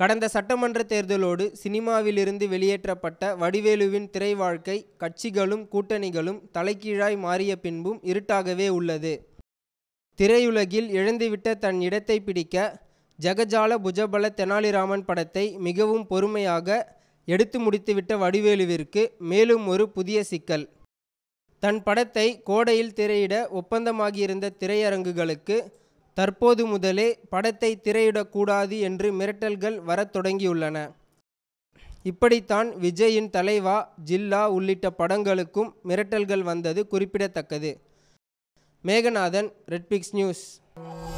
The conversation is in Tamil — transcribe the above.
கடந்த சட்டமன்ற தேர்தலோடு சினிமாவிலிருந்து வெளியேற்றப்பட்ட வடிவேலுவின் திரை வாழ்க்கை கட்சிகளும் கூட்டணிகளும் தலைகீழாய் மாறிய பின்பும் இருட்டாகவே உள்ளது திரையுலகில் இழந்துவிட்ட தன் இடத்தை பிடிக்க ஜெகஜால புஜபல தெனாலிராமன் படத்தை மிகவும் பொறுமையாக எடுத்து முடித்துவிட்ட வடிவேலுவிற்கு மேலும் ஒரு புதிய சிக்கல் தன் படத்தை கோடையில் திரையிட ஒப்பந்தமாகியிருந்த திரையரங்குகளுக்கு தற்போது முதலே படத்தை திரையிடக்கூடாது என்று மிரட்டல்கள் வரத் தொடங்கியுள்ளன இப்படித்தான் விஜயின் தலைவா ஜில்லா உள்ளிட்ட படங்களுக்கும் மிரட்டல்கள் வந்தது குறிப்பிடத்தக்கது மேகநாதன் ரெட்பிக்ஸ் நியூஸ்